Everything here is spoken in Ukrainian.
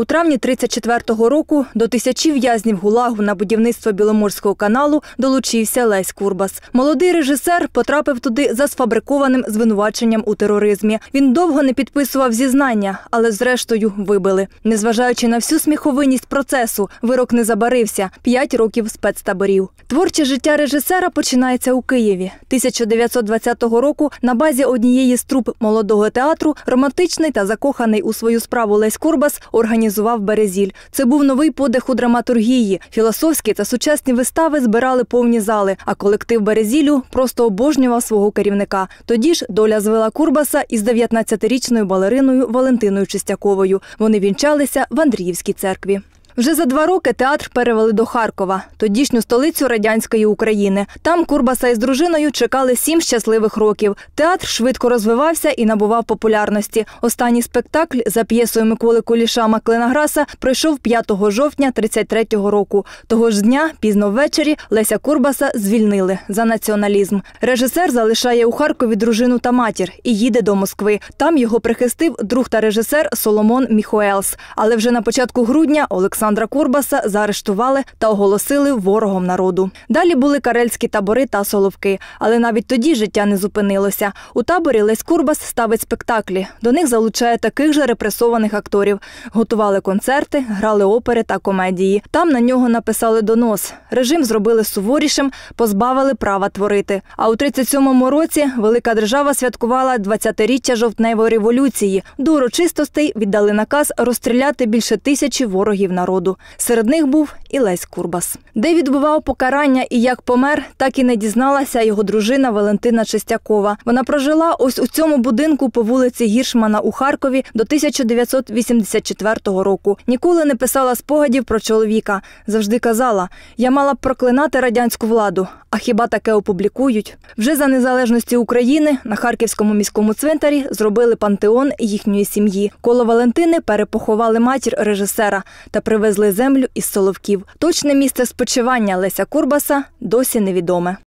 У травні 34-го року до тисячі в'язнів гулагу на будівництво Біломорського каналу долучився Лесь Курбас. Молодий режисер потрапив туди за сфабрикованим звинуваченням у тероризмі. Він довго не підписував зізнання, але зрештою вибили. Незважаючи на всю сміховинність процесу, вирок не забарився п'ять років спецтаборів. Творче життя режисера починається у Києві. 1920 року на базі однієї з труп молодого театру романтичний та закоханий у свою справу Лесь Курбас організував організував Березіль. Це був новий подих у драматургії. Філософські та сучасні вистави збирали повні зали, а колектив Березілю просто обожнював свого керівника. Тоді ж доля звела Курбаса із 19-річною балериною Валентиною Чистяковою. Вони вінчалися в Андріївській церкві. Вже за два роки театр перевели до Харкова, тодішню столицю радянської України. Там Курбаса із дружиною чекали сім щасливих років. Театр швидко розвивався і набував популярності. Останній спектакль за п'єсою Миколи Куліша Макленаграса пройшов 5 жовтня 33-го року. Того ж дня, пізно ввечері, Леся Курбаса звільнили за націоналізм. Режисер залишає у Харкові дружину та матір і їде до Москви. Там його прихистив друг та режисер Соломон Міхоелс. Але вже на початку грудня Олександр. Олександра Курбаса заарештували та оголосили ворогом народу. Далі були карельські табори та соловки, але навіть тоді життя не зупинилося. У таборі Лесь Курбас ставить спектаклі. До них залучає таких же репресованих акторів. Готували концерти, грали опери та комедії. Там на нього написали донос. Режим зробили суворішим, позбавили права творити. А у 37-му році велика держава святкувала 20-річчя жовтневої революції. До урочистостей віддали наказ розстріляти більше тисячі ворогів народу народу. Серед них був і Лесь Курбас, де відбував покарання і як помер, так і не дізналася його дружина Валентина Чистякова. Вона прожила ось у цьому будинку по вулиці Гіршмана у Харкові до 1984 року. Ніколи не писала спогадів про чоловіка. Завжди казала: я мала б проклинати радянську владу, а хіба таке опублікують? Вже за незалежності України на харківському міському цвинтарі зробили пантеон їхньої сім'ї. Коло Валентини перепоховали матір режисера та привезли землю із Соловків. Точне місце спочивання Леся Курбаса досі невідоме.